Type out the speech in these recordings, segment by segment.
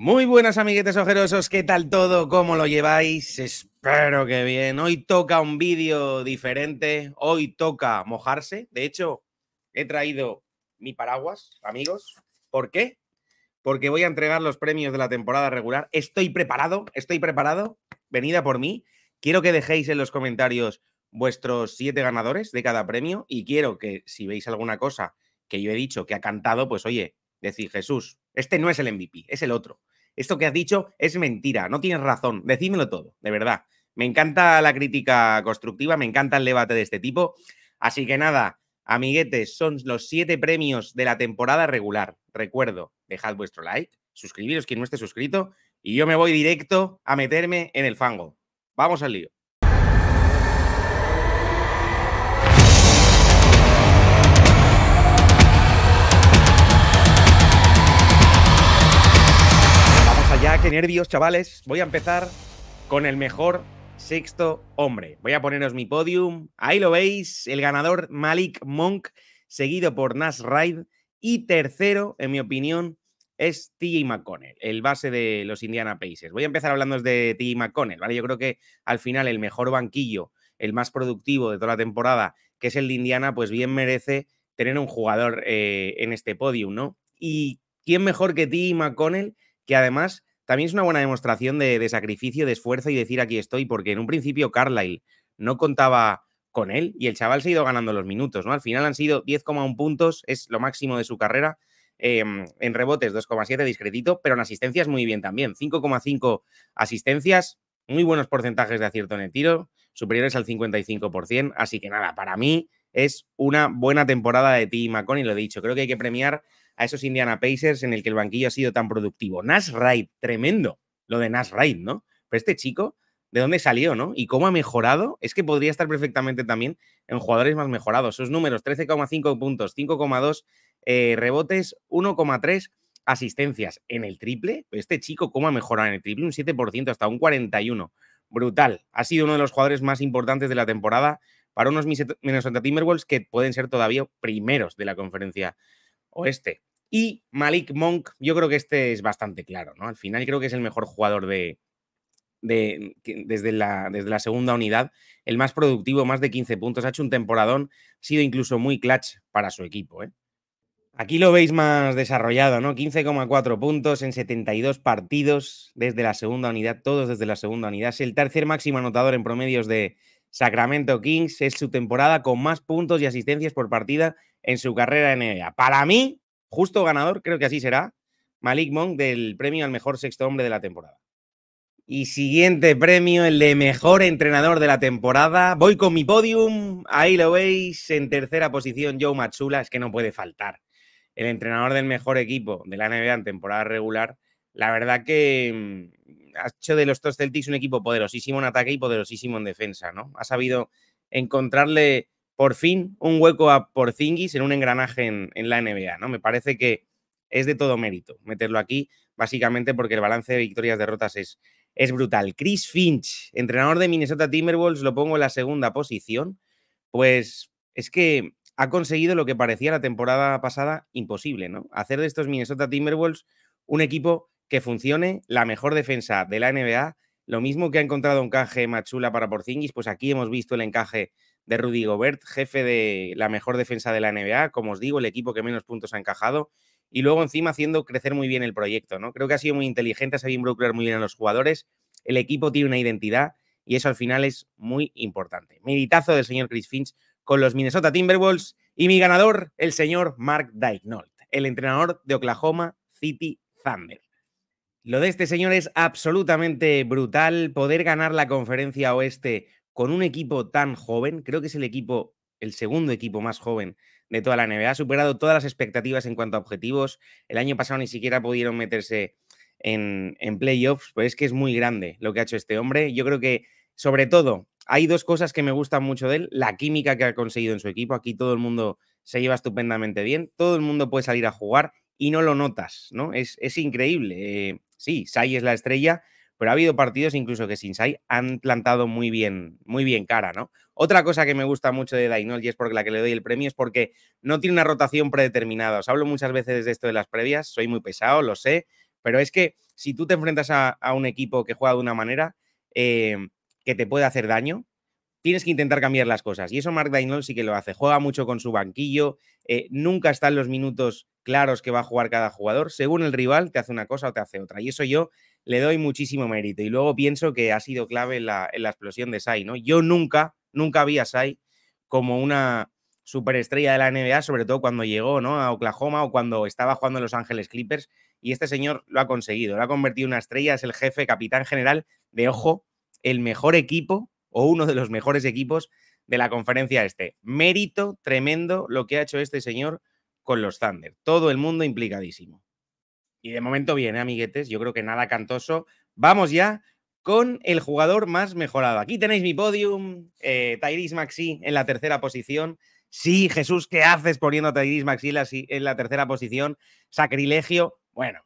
Muy buenas amiguetes ojerosos, ¿qué tal todo? ¿Cómo lo lleváis? Espero que bien. Hoy toca un vídeo diferente, hoy toca mojarse. De hecho, he traído mi paraguas, amigos. ¿Por qué? Porque voy a entregar los premios de la temporada regular. Estoy preparado, estoy preparado. Venida por mí. Quiero que dejéis en los comentarios vuestros siete ganadores de cada premio y quiero que si veis alguna cosa que yo he dicho que ha cantado, pues oye, Decir, Jesús, este no es el MVP, es el otro. Esto que has dicho es mentira, no tienes razón, decídmelo todo, de verdad. Me encanta la crítica constructiva, me encanta el debate de este tipo. Así que nada, amiguetes, son los siete premios de la temporada regular. Recuerdo, dejad vuestro like, suscribiros quien no esté suscrito y yo me voy directo a meterme en el fango. Vamos al lío. nervios, chavales. Voy a empezar con el mejor sexto hombre. Voy a poneros mi podium. Ahí lo veis, el ganador Malik Monk, seguido por Nas Raid. Y tercero, en mi opinión, es TJ McConnell, el base de los Indiana Pacers. Voy a empezar hablando de TJ McConnell, ¿vale? Yo creo que al final el mejor banquillo, el más productivo de toda la temporada, que es el de Indiana, pues bien merece tener un jugador eh, en este podium, ¿no? Y quién mejor que TJ McConnell, que además también es una buena demostración de, sacrificio, de esfuerzo y decir aquí estoy, porque en un principio Carlyle no contaba con él y el chaval se ha ido ganando los minutos, ¿no? Al final han sido 10,1 puntos, es lo máximo de su carrera. Em, en rebotes 2,7 discretito, pero en asistencias muy bien también, 5,5 asistencias, muy buenos porcentajes de acierto en el tiro, superiores al 55%, así que nada, para mí es una buena temporada de ti, Maconi. lo he dicho, creo que hay que premiar a esos Indiana Pacers en el que el banquillo ha sido tan productivo. Nash Wright, tremendo lo de Nash Wright, ¿no? Pero este chico, ¿de dónde salió, no? Y cómo ha mejorado, es que podría estar perfectamente también en jugadores más mejorados. Sus números, 13,5 puntos, 5,2 eh, rebotes, 1,3 asistencias en el triple. Este chico, ¿cómo ha mejorado en el triple? Un 7%, hasta un 41%. Brutal. Ha sido uno de los jugadores más importantes de la temporada para unos Minnesota Timberwolves que pueden ser todavía primeros de la conferencia oeste. Y Malik Monk, yo creo que este es bastante claro, ¿no? Al final creo que es el mejor jugador de, de, desde, la, desde la segunda unidad, el más productivo, más de 15 puntos, ha hecho un temporadón, ha sido incluso muy clutch para su equipo. ¿eh? Aquí lo veis más desarrollado, ¿no? 15,4 puntos en 72 partidos desde la segunda unidad, todos desde la segunda unidad. Es el tercer máximo anotador en promedios de Sacramento Kings, es su temporada con más puntos y asistencias por partida en su carrera en NBA. Para mí, Justo ganador, creo que así será, Malik Monk del premio al mejor sexto hombre de la temporada. Y siguiente premio, el de mejor entrenador de la temporada. Voy con mi podium, ahí lo veis, en tercera posición Joe Matsula, es que no puede faltar. El entrenador del mejor equipo de la NBA en temporada regular. La verdad que mm, ha hecho de los dos Celtics un equipo poderosísimo en ataque y poderosísimo en defensa, ¿no? Ha sabido encontrarle por fin un hueco a Porzingis en un engranaje en, la NBA, ¿no? Me parece que es de todo mérito meterlo aquí, básicamente porque el balance de victorias-derrotas es, es brutal. Chris Finch, entrenador de Minnesota Timberwolves, lo pongo en la segunda posición, pues es que ha conseguido lo que parecía la temporada pasada imposible, ¿no? Hacer de estos Minnesota Timberwolves un equipo que funcione, la mejor defensa de la NBA, lo mismo que ha encontrado un encaje Machula para Porzingis, pues aquí hemos visto el encaje de Rudy Gobert, jefe de la mejor defensa de la NBA, como os digo, el equipo que menos puntos ha encajado, y luego encima haciendo crecer muy bien el proyecto, ¿no? Creo que ha sido muy inteligente, ha sabido involucrar muy bien a los jugadores, el equipo tiene una identidad y eso al final es muy importante. Meditazo del señor Chris Finch con los Minnesota Timberwolves y mi ganador, el señor Mark Daignault, el entrenador de Oklahoma City Thunder. Lo de este señor es absolutamente brutal. Poder ganar la conferencia oeste con un equipo tan joven, creo que es el equipo, el segundo equipo más joven de toda la NBA, ha superado todas las expectativas en cuanto a objetivos. El año pasado ni siquiera pudieron meterse en, playoffs, pero es que es muy grande lo que ha hecho este hombre. Yo creo que, sobre todo, hay dos cosas que me gustan mucho de él. La química que ha conseguido en su equipo. Aquí todo el mundo se lleva estupendamente bien. Todo el mundo puede salir a jugar y no lo notas, ¿no? Es, es increíble. Eh, sí, Sai es la estrella, pero ha habido partidos incluso que sin Sai han plantado muy bien, muy bien cara, ¿no? Otra cosa que me gusta mucho de Dainol y es porque la que le doy el premio es porque no tiene una rotación predeterminada. Os hablo muchas veces de esto de las previas, soy muy pesado, lo sé, pero es que si tú te enfrentas a, un equipo que juega de una manera eh, que te puede hacer daño, tienes que intentar cambiar las cosas. Y eso Mark Dainol sí que lo hace. Juega mucho con su banquillo, eh, nunca están los minutos claros que va a jugar cada jugador. Según el rival, te hace una cosa o te hace otra. Y eso yo le doy muchísimo mérito. Y luego pienso que ha sido clave en la, explosión de Sai, ¿no? Yo nunca, nunca vi a Sai como una superestrella de la NBA, sobre todo cuando llegó ¿no? a Oklahoma o cuando estaba jugando en Los Ángeles Clippers. Y este señor lo ha conseguido, lo ha convertido en una estrella, es el jefe, capitán general de, ojo, el mejor equipo o uno de los mejores equipos de la conferencia este. Mérito tremendo lo que ha hecho este señor con los Thunder. Todo el mundo implicadísimo. Y de momento viene, amiguetes, yo creo que nada cantoso. Vamos ya con el jugador más mejorado. Aquí tenéis mi podium, eh, Tairis Maxi en la tercera posición. Sí, Jesús, ¿qué haces poniendo a Tyrese Maxi en la tercera posición? Sacrilegio. Bueno,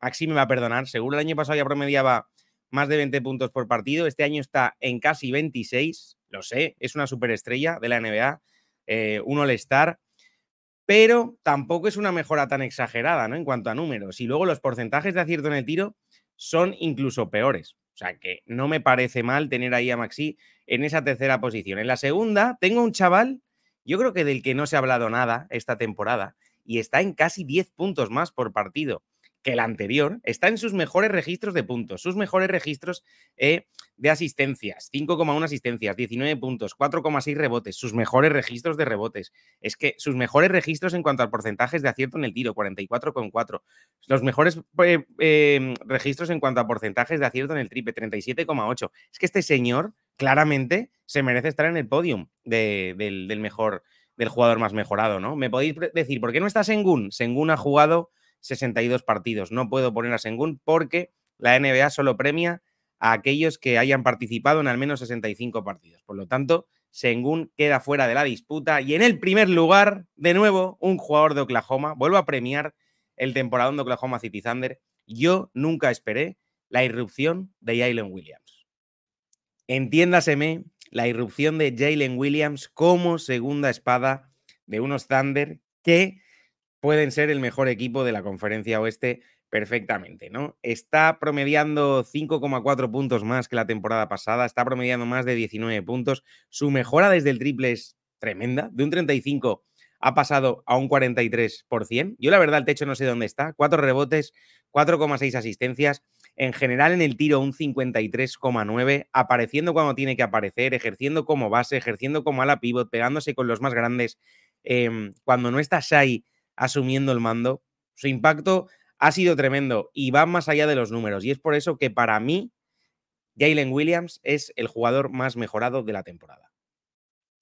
Maxi me va a perdonar. Seguro el año pasado ya promediaba más de 20 puntos por partido. Este año está en casi 26. Lo sé, es una superestrella de la NBA, eh, un All-Star pero tampoco es una mejora tan exagerada, ¿no? En cuanto a números. Y luego los porcentajes de acierto en el tiro son incluso peores. O sea que no me parece mal tener ahí a Maxi en esa tercera posición. En la segunda, tengo un chaval, yo creo que del que no se ha hablado nada esta temporada, y está en casi 10 puntos más por partido que el anterior, está en sus mejores registros de puntos, sus mejores registros eh, de asistencias, 5,1 asistencias, 19 puntos, 4,6 rebotes, sus mejores registros de rebotes. Es que sus mejores registros en cuanto a porcentajes de acierto en el tiro, 44,4. Los mejores eh, eh, registros en cuanto a porcentajes de acierto en el triple, 37,8. Es que este señor claramente se merece estar en el podium del, del mejor del jugador más mejorado, ¿no? Me podéis decir, ¿por qué no está Sengun? Sengun ha jugado 62 partidos. No puedo poner a Sengún porque la NBA solo premia a aquellos que hayan participado en al menos 65 partidos. Por lo tanto, Sengún queda fuera de la disputa y en el primer lugar, de nuevo, un jugador de Oklahoma. Vuelvo a premiar el temporadón de Oklahoma City Thunder. Yo nunca esperé la irrupción de Jalen Williams. Entiéndaseme la irrupción de Jalen Williams como segunda espada de unos Thunder que pueden ser el mejor equipo de la conferencia oeste perfectamente, ¿no? Está promediando 5,4 puntos más que la temporada pasada, está promediando más de 19 puntos, su mejora desde el triple es tremenda, de un 35 ha pasado a un 43%. Yo la verdad el techo no sé dónde está, 4 rebotes, 4,6 asistencias, en general en el tiro un 53,9, apareciendo cuando tiene que aparecer, ejerciendo como base, ejerciendo como ala pivot, pegándose con los más grandes. Em, cuando no estás ahí asumiendo el mando. Su impacto ha sido tremendo y va más allá de los números. Y es por eso que para mí, Jalen Williams es el jugador más mejorado de la temporada.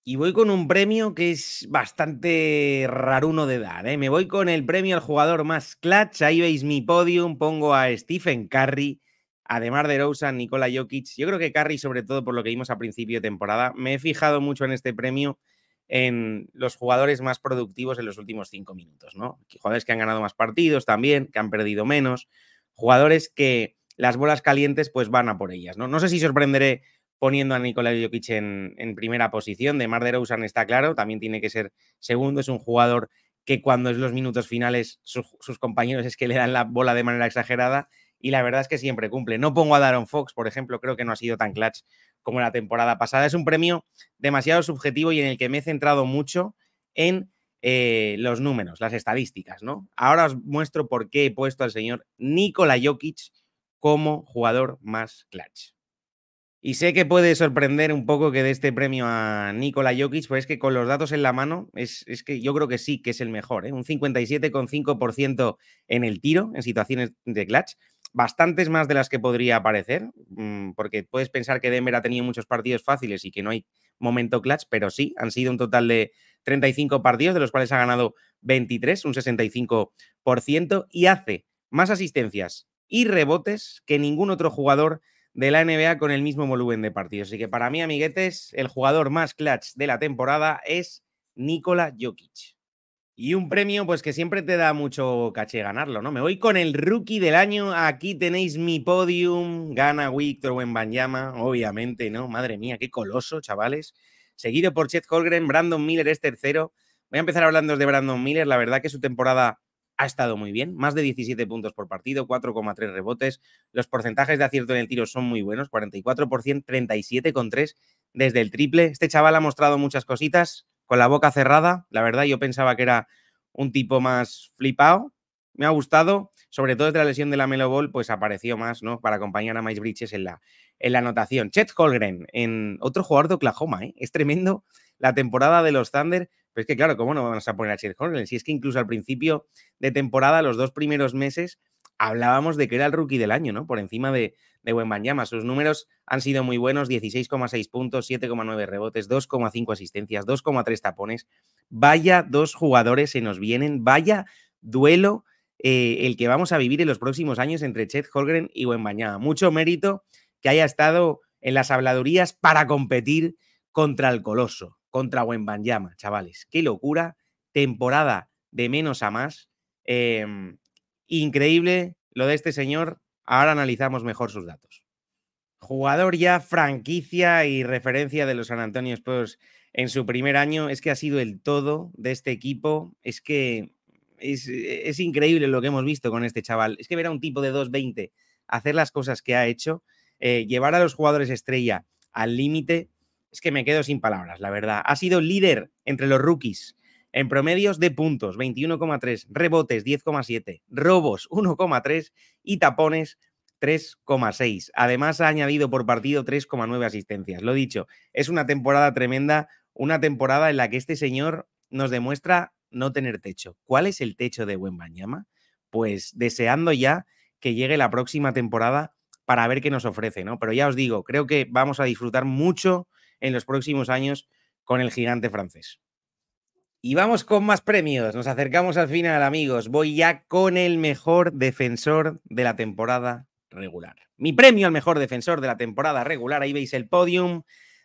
Y voy con un premio que es bastante raruno de dar. ¿eh? Me voy con el premio al jugador más clutch. Ahí veis mi podium. Pongo a Stephen Curry, además de Rosa, Nikola Jokic. Yo creo que Curry, sobre todo por lo que vimos a principio de temporada, me he fijado mucho en este premio en los jugadores más productivos en los últimos cinco minutos, ¿no? Jugadores que han ganado más partidos también, que han perdido menos, jugadores que las bolas calientes pues van a por ellas, ¿no? No sé si sorprenderé poniendo a Nicolás Jokic en, primera posición, de Mar de está claro, también tiene que ser segundo, es un jugador que cuando es los minutos finales sus compañeros es que le dan la bola de manera exagerada y la verdad es que siempre cumple. No pongo a Daron Fox, por ejemplo, creo que no ha sido tan clutch como la temporada pasada. Es un premio demasiado subjetivo y en el que me he centrado mucho en eh, los números, las estadísticas, ¿no? Ahora os muestro por qué he puesto al señor Nikola Jokic como jugador más clutch. Y sé que puede sorprender un poco que dé este premio a Nikola Jokic, pues es que con los datos en la mano, es, que yo creo que sí, que es el mejor, ¿eh? un 57,5% en el tiro, en situaciones de clutch, bastantes más de las que podría parecer, mm, porque puedes pensar que Denver ha tenido muchos partidos fáciles y que no hay momento clutch, pero sí, han sido un total de 35 partidos, de los cuales ha ganado 23, un 65%, y hace más asistencias y rebotes que ningún otro jugador de la NBA con el mismo volumen de partidos. Así que para mí, amiguetes, el jugador más clutch de la temporada es Nikola Jokic. Y un premio, pues que siempre te da mucho caché ganarlo, ¿no? Me voy con el rookie del año. Aquí tenéis mi podium. Gana Víctor Wembanyama, obviamente, ¿no? Madre mía, qué coloso, chavales. Seguido por Chet Holgren, Brandon Miller es tercero. Voy a empezar hablando de Brandon Miller. La verdad que su temporada ha estado muy bien. Más de 17 puntos por partido, 4,3 rebotes. Los porcentajes de acierto en el tiro son muy buenos. 44%, 37,3 desde el triple. Este chaval ha mostrado muchas cositas con la boca cerrada. La verdad, yo pensaba que era un tipo más flipado. Me ha gustado, sobre todo desde la lesión de la Melo Ball, pues apareció más, ¿no? Para acompañar a Miles Bridges en la, en la anotación. Chet Holgren, en otro jugador de Oklahoma, ¿eh? Es tremendo la temporada de los Thunder. Pero es que, claro, ¿cómo no vamos a poner a Chet Holgren? Si es que incluso al principio de temporada, los dos primeros meses, hablábamos de que era el rookie del año, ¿no? Por encima de, de Wembanyama Sus números han sido muy buenos, 16,6 puntos, 7,9 rebotes, 2,5 asistencias, 2,3 tapones. Vaya dos jugadores se nos vienen, vaya duelo eh, el que vamos a vivir en los próximos años entre Chet Holgren y Wembanyama Mucho mérito que haya estado en las habladurías para competir contra el Coloso, contra Wembanyama chavales. ¡Qué locura! Temporada de menos a más. Em, increíble lo de este señor Ahora analizamos mejor sus datos. Jugador ya, franquicia y referencia de los San Antonio Spurs en su primer año, es que ha sido el todo de este equipo. Es que es, increíble lo que hemos visto con este chaval. Es que ver a un tipo de 2.20 hacer las cosas que ha hecho, eh, llevar a los jugadores estrella al límite, es que me quedo sin palabras, la verdad. Ha sido líder entre los rookies en promedios de puntos, 21,3, rebotes, 10,7, robos, 1,3 y tapones, 3,6. Además, ha añadido por partido 3,9 asistencias. Lo dicho, es una temporada tremenda, una temporada en la que este señor nos demuestra no tener techo. ¿Cuál es el techo de Wembañama? Pues deseando ya que llegue la próxima temporada para ver qué nos ofrece, ¿no? Pero ya os digo, creo que vamos a disfrutar mucho en los próximos años con el gigante francés. Y vamos con más premios. Nos acercamos al final, amigos. Voy ya con el mejor defensor de la temporada regular. Mi premio al mejor defensor de la temporada regular. Ahí veis el podium.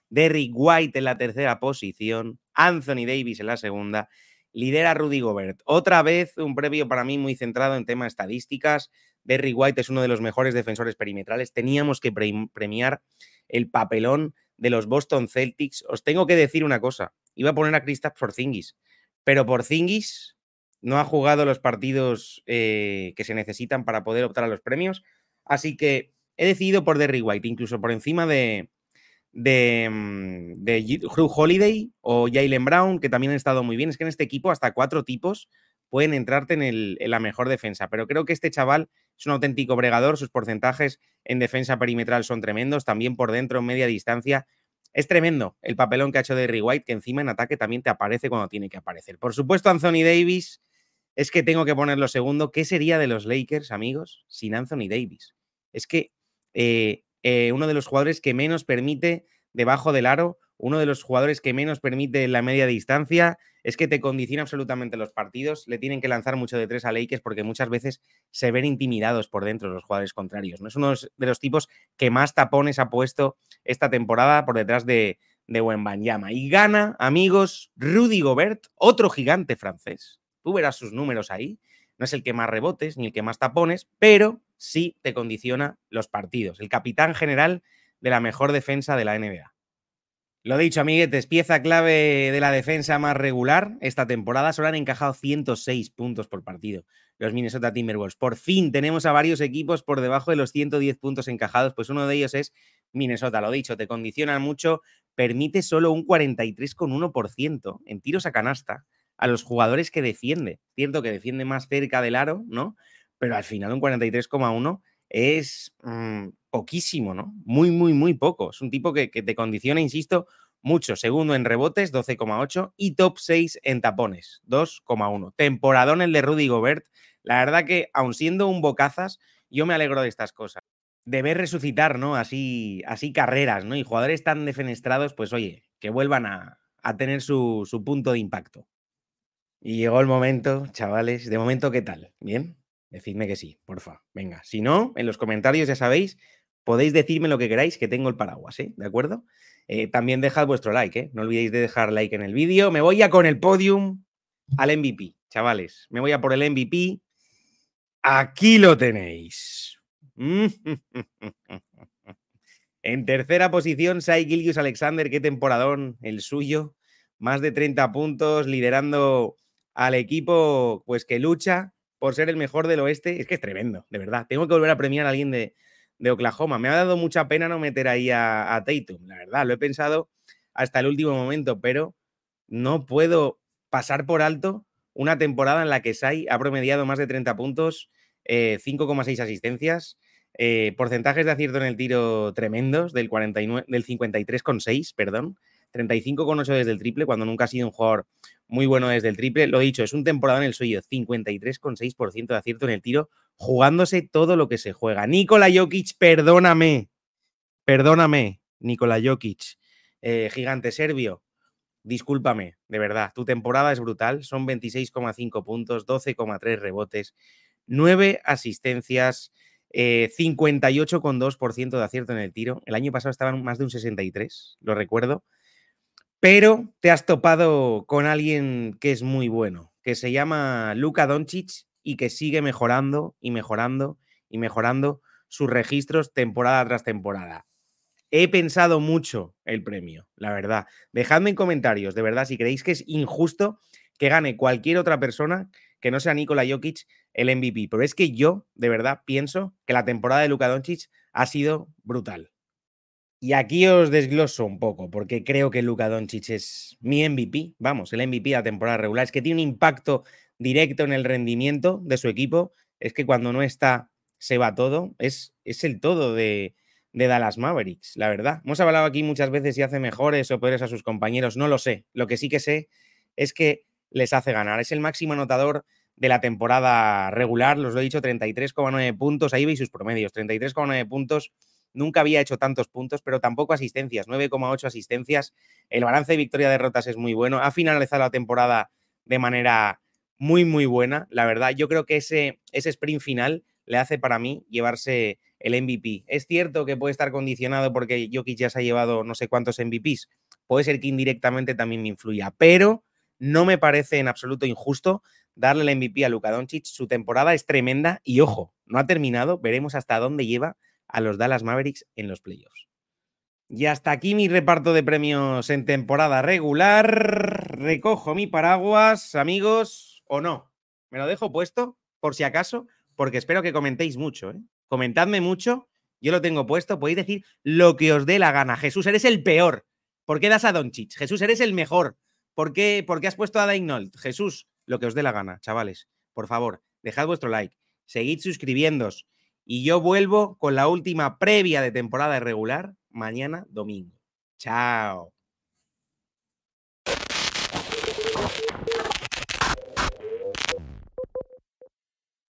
Derrick White en la tercera posición. Anthony Davis en la segunda. Lidera Rudy Gobert. Otra vez un premio para mí muy centrado en temas estadísticas. Derrick White es uno de los mejores defensores perimetrales. Teníamos que premiar el papelón de los Boston Celtics, os tengo que decir una cosa. Iba a poner a Kristaps Porzingis, pero Porzingis no ha jugado los partidos eh, que se necesitan para poder optar a los premios, así que he decidido por Derry White, incluso por encima de, de, mm, Holiday o Jalen Brown, que también han estado muy bien. Es que en este equipo hasta cuatro tipos pueden entrarte en la mejor defensa, pero creo que este chaval es un auténtico bregador, sus porcentajes en defensa perimetral son tremendos, también por dentro en media distancia. Es tremendo el papelón que ha hecho Derry White, que encima en ataque también te aparece cuando tiene que aparecer. Por supuesto, Anthony Davis, es que tengo que ponerlo segundo. ¿Qué sería de los Lakers, amigos, sin Anthony Davis? Es que eh, eh, uno de los jugadores que menos permite debajo del aro, uno de los jugadores que menos permite en la media distancia, es que te condiciona absolutamente los partidos. Le tienen que lanzar mucho de tres a Lakers porque muchas veces se ven intimidados por dentro los jugadores contrarios. ¿no? Es uno de los tipos que más tapones ha puesto esta temporada por detrás de, de Wembanyama. Y gana, amigos, Rudy Gobert, otro gigante francés. Tú verás sus números ahí. No es el que más rebotes ni el que más tapones, pero sí te condiciona los partidos. El capitán general de la mejor defensa de la NBA. Lo dicho, amiguetes, pieza clave de la defensa más regular esta temporada. Solo han encajado 106 puntos por partido los Minnesota Timberwolves. Por fin tenemos a varios equipos por debajo de los 110 puntos encajados, pues uno de ellos es Minnesota. Lo dicho, te condicionan mucho, permite solo un 43,1% en tiros a canasta a los jugadores que defiende. Cierto que defiende más cerca del aro, ¿no? Pero al final un 43,1% es... Mm, poquísimo, ¿no? Muy, muy, muy poco. Es un tipo que, te condiciona, insisto, mucho. Segundo en rebotes, 12,8 y top 6 en tapones, 2,1. Temporadón el de Rudy Gobert. La verdad que, aun siendo un bocazas, yo me alegro de estas cosas. Deber resucitar, ¿no? Así, así carreras, ¿no? Y jugadores tan defenestrados, pues oye, que vuelvan a, tener su, su punto de impacto. Y llegó el momento, chavales. De momento, ¿qué tal? ¿Bien? Decidme que sí, porfa. Venga, si no, en los comentarios ya sabéis, Podéis decirme lo que queráis, que tengo el paraguas, ¿eh? ¿De acuerdo? Eh, también dejad vuestro like, ¿eh? No olvidéis de dejar like en el vídeo. Me voy ya con el podium al MVP, chavales. Me voy a por el MVP. Aquí lo tenéis. En tercera posición, Sai Alexander, qué temporadón el suyo. Más de 30 puntos, liderando al equipo, pues que lucha por ser el mejor del oeste. Es que es tremendo, de verdad. Tengo que volver a premiar a alguien de, de Oklahoma. Me ha dado mucha pena no meter ahí a, a Tatum, la verdad, lo he pensado hasta el último momento, pero no puedo pasar por alto una temporada en la que Sai ha promediado más de 30 puntos, 5,6 eh, asistencias, eh, porcentajes de acierto en el tiro tremendos del, del 53,6, perdón, 35,8 desde el triple, cuando nunca ha sido un jugador muy bueno desde el triple. Lo he dicho, es un temporada en el suyo, 53,6% de acierto en el tiro, jugándose todo lo que se juega. Nikola Jokic, perdóname, perdóname, Nikola Jokic, eh, gigante serbio, discúlpame, de verdad, tu temporada es brutal, son 26,5 puntos, 12,3 rebotes, 9 asistencias, 58,2% eh, de acierto en el tiro. El año pasado estaban más de un 63, lo recuerdo. Pero te has topado con alguien que es muy bueno, que se llama Luka Doncic y que sigue mejorando y mejorando y mejorando sus registros temporada tras temporada. He pensado mucho el premio, la verdad. Dejadme en comentarios, de verdad, si creéis que es injusto que gane cualquier otra persona que no sea Nikola Jokic el MVP. Pero es que yo, de verdad, pienso que la temporada de Luka Doncic ha sido brutal. Y aquí os desgloso un poco, porque creo que Luka Doncic es mi MVP, vamos, el MVP de la temporada regular, es que tiene un impacto directo en el rendimiento de su equipo. Es que cuando no está, se va todo. Es, es el todo de, de Dallas Mavericks, la verdad. Hemos hablado aquí muchas veces si hace mejores o peores a sus compañeros, no lo sé. Lo que sí que sé es que les hace ganar. Es el máximo anotador de la temporada regular, los lo he dicho, 33,9 puntos, ahí veis sus promedios, 33,9 puntos. Nunca había hecho tantos puntos, pero tampoco asistencias, 9,8 asistencias. El balance de victoria-derrotas es muy bueno. Ha finalizado la temporada de manera muy, muy buena. La verdad, yo creo que ese, ese sprint final le hace para mí llevarse el MVP. Es cierto que puede estar condicionado porque Jokic ya se ha llevado no sé cuántos MVPs. Puede ser que indirectamente también me influya, pero no me parece en absoluto injusto darle el MVP a Luka Doncic. Su temporada es tremenda y ojo, no ha terminado. Veremos hasta dónde lleva a los Dallas Mavericks en los playoffs. Y hasta aquí mi reparto de premios en temporada regular. Recojo mi paraguas, amigos o no. Me lo dejo puesto por si acaso, porque espero que comentéis mucho. ¿eh? Comentadme mucho, yo lo tengo puesto, podéis decir lo que os dé la gana. Jesús, eres el peor. ¿Por qué das a Doncic? Jesús, eres el mejor. ¿Por qué, has puesto a Dainold? Jesús, lo que os dé la gana, chavales. Por favor, dejad vuestro like, seguid suscribiéndos Y yo vuelvo con la última previa de temporada regular mañana domingo. Chao.